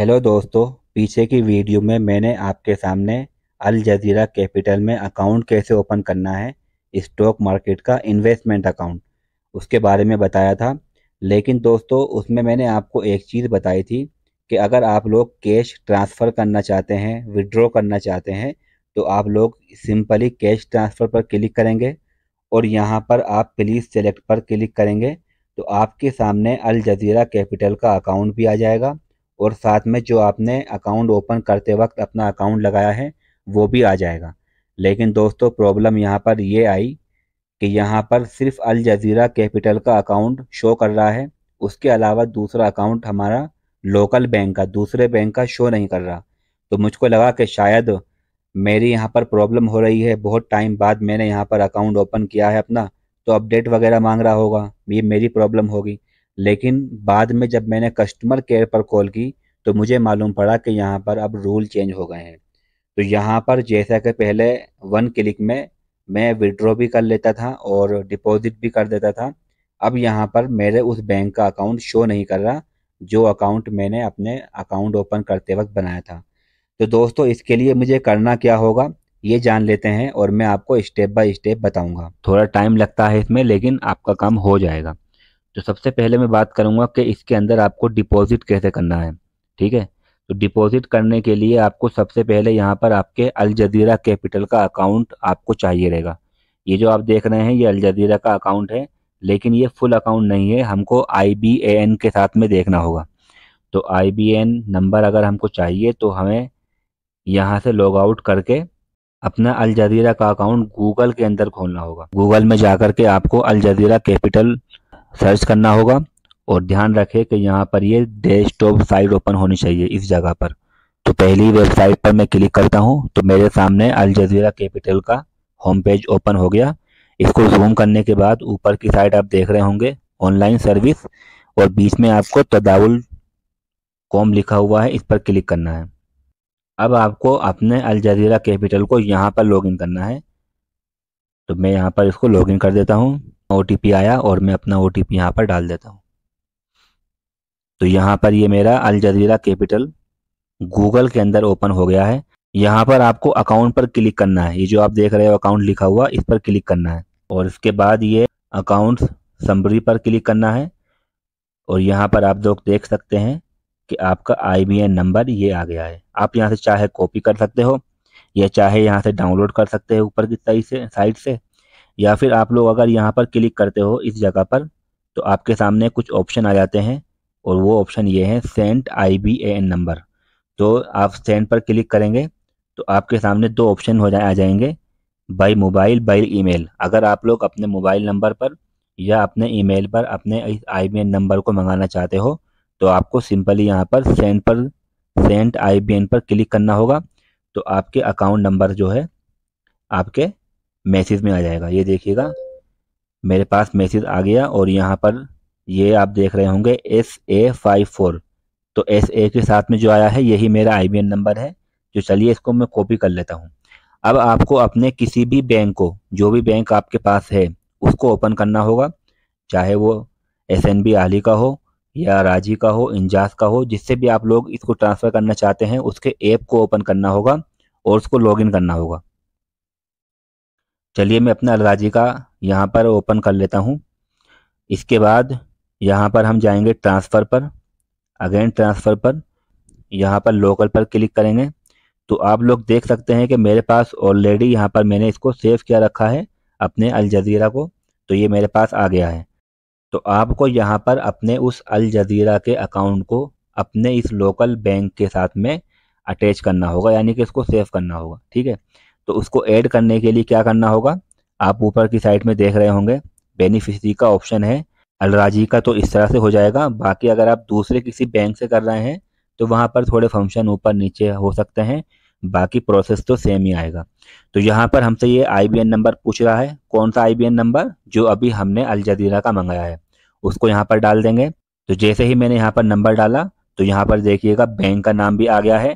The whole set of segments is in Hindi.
हेलो दोस्तों पीछे की वीडियो में मैंने आपके सामने अल जजीरा कैपिटल में अकाउंट कैसे ओपन करना है स्टॉक मार्केट का इन्वेस्टमेंट अकाउंट उसके बारे में बताया था लेकिन दोस्तों उसमें मैंने आपको एक चीज़ बताई थी कि अगर आप लोग कैश ट्रांसफ़र करना चाहते हैं विड्रॉ करना चाहते हैं तो आप लोग सिंपली कैश ट्रांसफ़र पर क्लिक करेंगे और यहाँ पर आप प्लीज़ सेलेक्ट पर क्लिक करेंगे तो आपके सामने अल जजीरा कैपिटल का अकाउंट भी आ जाएगा और साथ में जो आपने अकाउंट ओपन करते वक्त अपना अकाउंट लगाया है वो भी आ जाएगा लेकिन दोस्तों प्रॉब्लम यहाँ पर ये आई कि यहाँ पर सिर्फ अल जजीरा कैपिटल का अकाउंट शो कर रहा है उसके अलावा दूसरा अकाउंट हमारा लोकल बैंक का दूसरे बैंक का शो नहीं कर रहा तो मुझको लगा कि शायद मेरी यहाँ पर प्रॉब्लम हो रही है बहुत टाइम बाद मैंने यहाँ पर अकाउंट ओपन किया है अपना तो अपडेट वगैरह मांग रहा होगा ये मेरी प्रॉब्लम होगी लेकिन बाद में जब मैंने कस्टमर केयर पर कॉल की तो मुझे मालूम पड़ा कि यहाँ पर अब रूल चेंज हो गए हैं तो यहाँ पर जैसा कि पहले वन क्लिक में मैं विड्रॉ भी कर लेता था और डिपॉजिट भी कर देता था अब यहाँ पर मेरे उस बैंक का अकाउंट शो नहीं कर रहा जो अकाउंट मैंने अपने अकाउंट ओपन करते वक्त बनाया था तो दोस्तों इसके लिए मुझे करना क्या होगा ये जान लेते हैं और मैं आपको स्टेप बाय स्टेप बताऊंगा थोड़ा टाइम लगता है इसमें लेकिन आपका काम हो जाएगा तो सबसे पहले मैं बात करूंगा कि इसके अंदर आपको डिपॉजिट कैसे करना है ठीक है तो डिपॉजिट करने के लिए आपको सबसे पहले यहाँ पर आपके अलजदीरा कैपिटल का अकाउंट आपको चाहिए रहेगा ये जो आप देख रहे हैं ये अलजदीरा का अकाउंट है लेकिन ये फुल अकाउंट नहीं है हमको आई बी एन के साथ में देखना होगा तो आई बी एन नंबर अगर हमको चाहिए तो हमें यहाँ से लॉग आउट करके अपना अलजदीरा का अकाउंट गूगल के अंदर खोलना होगा गूगल में जाकर के आपको अलजदीरा कैपिटल सर्च करना होगा और ध्यान रखें कि यहाँ पर ये डेस्कटॉप साइट ओपन होनी चाहिए इस जगह पर तो पहली वेबसाइट पर मैं क्लिक करता हूँ तो मेरे सामने अल जजीरा कैपिटल का होम पेज ओपन हो गया इसको जूम करने के बाद ऊपर की साइड आप देख रहे होंगे ऑनलाइन सर्विस और बीच में आपको तदाउल कॉम लिखा हुआ है इस पर क्लिक करना है अब आपको अपने अल जजीरा कैपिटल को यहाँ पर लॉगिन करना है तो मैं यहाँ पर इसको लॉगिन कर देता हूँ ओ आया और मैं अपना ओ टी यहाँ पर डाल देता हूँ तो यहाँ पर ये मेरा अल जजीरा कैपिटल गूगल के अंदर ओपन हो गया है यहाँ पर आपको अकाउंट पर क्लिक करना है ये जो आप देख रहे हो अकाउंट लिखा हुआ इस पर क्लिक करना है और इसके बाद ये अकाउंट समरी पर क्लिक करना है और यहाँ पर आप लोग देख सकते हैं कि आपका आई नंबर ये आ गया है आप यहाँ से चाहे कॉपी कर सकते हो या चाहे यहाँ से डाउनलोड कर सकते हो ऊपर की साइड से साइड से या फिर आप लोग अगर यहाँ पर क्लिक करते हो इस जगह पर तो आपके सामने कुछ ऑप्शन आ जाते हैं और वो ऑप्शन ये है sent I B N number तो आप सेंट पर क्लिक करेंगे तो आपके सामने दो ऑप्शन हो जाए आ जाएंगे बाई मोबाइल बाई ईमेल अगर आप लोग अपने मोबाइल नंबर पर या अपने ईमेल पर अपने आई बी एन नंबर को मंगाना चाहते हो तो आपको सिंपली यहाँ पर सेंट पर सेंट आई बी एन पर क्लिक करना होगा तो आपके अकाउंट नंबर जो है आपके मैसेज में आ जाएगा ये देखिएगा मेरे पास मैसेज आ गया और यहाँ पर ये आप देख रहे होंगे एस ए फाइव फोर तो एस ए के साथ में जो आया है यही मेरा आई नंबर है जो चलिए इसको मैं कॉपी कर लेता हूँ अब आपको अपने किसी भी बैंक को जो भी बैंक आपके पास है उसको ओपन करना होगा चाहे वो एस एन बी आली का हो या राजी का हो इंजाज का हो जिससे भी आप लोग इसको ट्रांसफ़र करना चाहते हैं उसके ऐप को ओपन करना होगा और उसको लॉगिन करना होगा चलिए मैं अपना राजी का यहाँ पर ओपन कर लेता हूँ इसके बाद यहाँ पर हम जाएंगे ट्रांसफ़र पर अगेन ट्रांसफ़र पर यहाँ पर लोकल पर क्लिक करेंगे तो आप लोग देख सकते हैं कि मेरे पास ऑलरेडी यहाँ पर मैंने इसको सेव किया रखा है अपने अलज़ीरा को तो ये मेरे पास आ गया है तो आपको यहाँ पर अपने उस अलजीरा के अकाउंट को अपने इस लोकल बैंक के साथ में अटैच करना होगा यानी कि इसको सेव करना होगा ठीक है तो उसको ऐड करने के लिए क्या करना होगा आप ऊपर की साइड में देख रहे होंगे बेनिफिशरी का ऑप्शन है अलराजी का तो इस तरह से हो जाएगा बाकी अगर आप दूसरे किसी बैंक से कर रहे हैं तो वहाँ पर थोड़े फंक्शन ऊपर नीचे हो सकते हैं बाकी प्रोसेस तो सेम ही आएगा तो यहाँ पर हमसे ये आई नंबर पूछ रहा है कौन सा आई नंबर जो अभी हमने अलजदीरा का मंगाया है उसको यहाँ पर डाल देंगे तो जैसे ही मैंने यहाँ पर नंबर डाला तो यहाँ पर देखिएगा बैंक का नाम भी आ गया है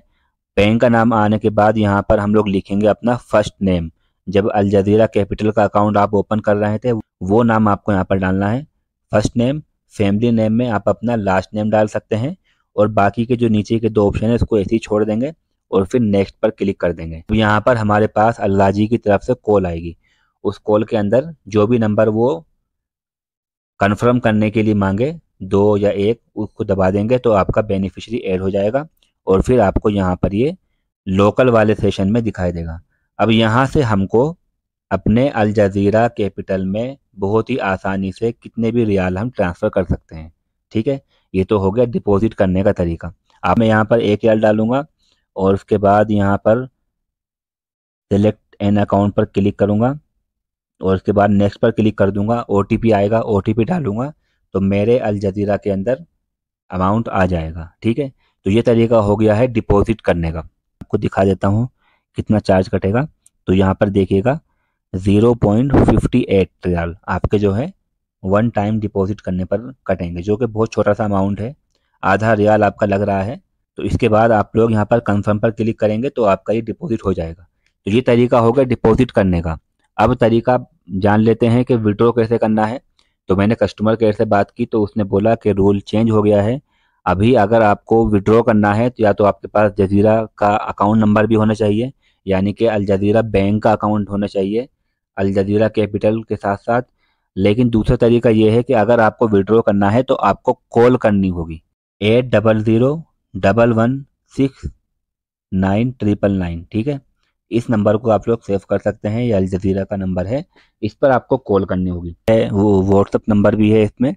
बैंक का नाम आने के बाद यहाँ पर हम लोग लिखेंगे अपना फर्स्ट नेम जब अलजदीरा कैपिटल का अकाउंट आप ओपन कर रहे थे वो नाम आपको यहाँ पर डालना है फर्स्ट नेम फैमिली नेम में आप अपना लास्ट नेम डाल सकते हैं और बाकी के जो नीचे के दो ऑप्शन है उसको ऐसे ही छोड़ देंगे और फिर नेक्स्ट पर क्लिक कर देंगे तो यहाँ पर हमारे पास अल्लाह जी की तरफ से कॉल आएगी उस कॉल के अंदर जो भी नंबर वो कन्फर्म करने के लिए मांगे दो या एक उसको दबा देंगे तो आपका बेनिफिशरी ऐड हो जाएगा और फिर आपको यहाँ पर ये लोकल वाले सेशन में दिखाई देगा अब यहाँ से हमको अपने अल जज़ीरा कैपिटल में बहुत ही आसानी से कितने भी रियाल हम ट्रांसफ़र कर सकते हैं ठीक है ये तो हो गया डिपॉजिट करने का तरीका अब मैं यहाँ पर एक रियाल डालूँगा और उसके बाद यहाँ पर सेलेक्ट एन अकाउंट पर क्लिक करूँगा और उसके बाद नेक्स्ट पर क्लिक कर दूँगा ओ आएगा ओ डालूंगा तो मेरे अल जज़ीरा के अंदर अमाउंट आ जाएगा ठीक है तो ये तरीका हो गया है डिपॉजिट करने का आपको दिखा देता हूँ कितना चार्ज कटेगा तो यहाँ पर देखिएगा zero point fifty eight riyal आपके जो है वन टाइम डिपॉजिट करने पर कटेंगे जो कि बहुत छोटा सा अमाउंट है आधा रियाल आपका लग रहा है तो इसके बाद आप लोग यहाँ पर कंफर्म पर क्लिक करेंगे तो आपका ये डिपॉजिट हो जाएगा तो ये तरीका होगा डिपॉजिट करने का अब तरीका जान लेते हैं कि विड्रॉ कैसे करना है तो मैंने कस्टमर केयर से बात की तो उसने बोला कि रूल चेंज हो गया है अभी अगर आपको विड्रॉ करना है तो या तो आपके पास जजीरा का अकाउंट नंबर भी होना चाहिए यानी कि अल जजीरा बैंक का अकाउंट होना चाहिए अल जजीरा कैपिटल के साथ साथ लेकिन दूसरा तरीका यह है कि अगर आपको विड्रॉ करना है तो आपको कॉल करनी होगी eight double zero double one six nine triple nine ठीक है इस नंबर को आप लोग सेव कर सकते हैं यह अल जजीरा का नंबर है इस पर आपको कॉल करनी होगी वो व्हाट्सअप नंबर भी है इसमें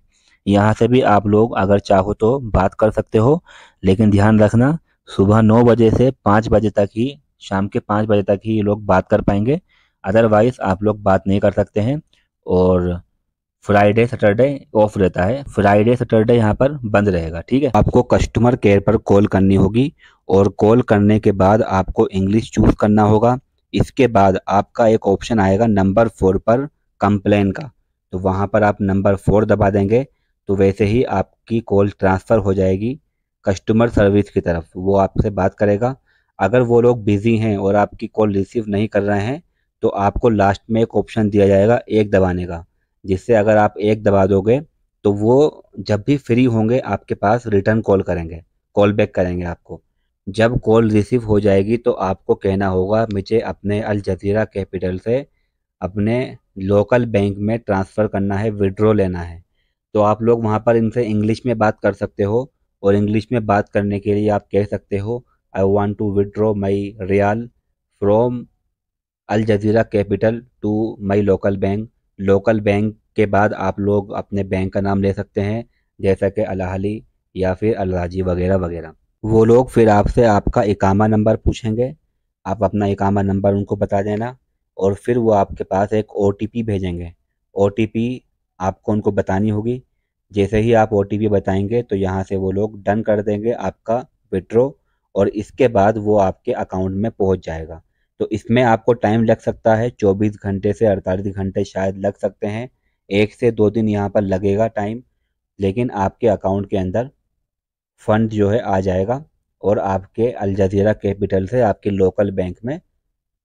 यहाँ से भी आप लोग अगर चाहो तो बात कर सकते हो लेकिन ध्यान रखना सुबह नौ बजे से पाँच बजे तक ही शाम के पाँच बजे तक ही ये लोग बात कर पाएंगे अदरवाइज़ आप लोग बात नहीं कर सकते हैं और फ्राइडे सैटरडे ऑफ रहता है फ्राइडे सैटरडे यहाँ पर बंद रहेगा ठीक है आपको कस्टमर केयर पर कॉल करनी होगी और कॉल करने के बाद आपको इंग्लिश चूज़ करना होगा इसके बाद आपका एक ऑप्शन आएगा नंबर फोर पर कंप्लेन का तो वहाँ पर आप नंबर फोर दबा देंगे तो वैसे ही आपकी कॉल ट्रांसफ़र हो जाएगी कस्टमर सर्विस की तरफ वो आपसे बात करेगा अगर वो लोग बिज़ी हैं और आपकी कॉल रिसीव नहीं कर रहे हैं तो आपको लास्ट में एक ऑप्शन दिया जाएगा एक दबाने का जिससे अगर आप एक दबा दोगे तो वो जब भी फ्री होंगे आपके पास रिटर्न कॉल करेंगे कॉल बैक करेंगे आपको जब कॉल रिसीव हो जाएगी तो आपको कहना होगा मुझे अपने अल जजीरा कैपिटल से अपने लोकल बैंक में ट्रांसफ़र करना है विड्रॉ लेना है तो आप लोग वहाँ पर इनसे इंग्लिश में बात कर सकते हो और इंग्लिश में बात करने के लिए आप कह सकते हो I want to withdraw my riyal from Al Jazeera Capital to my local bank local bank के बाद आप लोग अपने बैंक का नाम ले सकते हैं जैसा कि अलहली या फिर अलराजी वगैरह वगैरह वो लोग फिर आपसे आपका इकामा नंबर पूछेंगे आप अपना इकामा नंबर उनको बता देना और फिर वो आपके पास एक ओ भेजेंगे ओ आपको उनको बतानी होगी जैसे ही आप ओ बताएंगे तो यहाँ से वो लोग डन कर देंगे आपका विड्रो और इसके बाद वो आपके अकाउंट में पहुँच जाएगा तो इसमें आपको टाइम लग सकता है चौबीस घंटे से अड़तालीस घंटे शायद लग सकते हैं एक से दो दिन यहाँ पर लगेगा टाइम लेकिन आपके अकाउंट के अंदर फ़ंड जो है आ जाएगा और आपके अलजजीरा कैपिटल से आपके लोकल बैंक में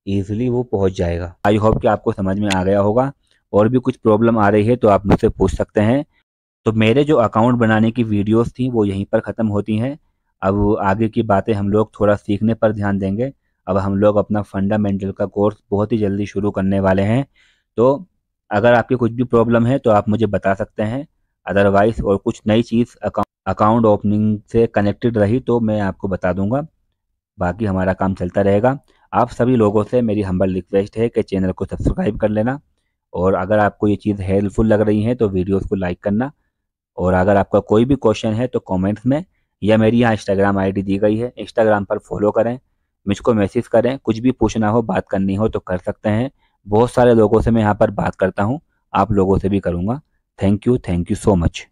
ईजिली वो पहुँच जाएगा आई होप कि आपको समझ में आ गया होगा और भी कुछ प्रॉब्लम आ रही है तो आप मुझसे पूछ सकते हैं तो मेरे जो अकाउंट बनाने की वीडियोस थी वो यहीं पर ख़त्म होती हैं अब आगे की बातें हम लोग थोड़ा सीखने पर ध्यान देंगे अब हम लोग अपना फंडामेंटल का कोर्स बहुत ही जल्दी शुरू करने वाले हैं तो अगर आपकी कुछ भी प्रॉब्लम है तो आप मुझे बता सकते हैं अदरवाइज और कुछ नई चीज़ अकाउंट ओपनिंग से कनेक्टेड रही तो मैं आपको बता दूंगा बाकी हमारा काम चलता रहेगा आप सभी लोगों से मेरी हम्बल रिक्वेस्ट है कि चैनल को सब्सक्राइब कर लेना और अगर आपको ये चीज़ हेल्पफुल लग रही है तो वीडियोज़ को लाइक करना और अगर आपका कोई भी क्वेश्चन है तो कमेंट्स में या मेरी यहाँ इंस्टाग्राम आईडी दी गई है इंस्टाग्राम पर फॉलो करें मुझको मैसेज करें कुछ भी पूछना हो बात करनी हो तो कर सकते हैं बहुत सारे लोगों से मैं यहाँ पर बात करता हूँ आप लोगों से भी करूँगा thank you thank you so much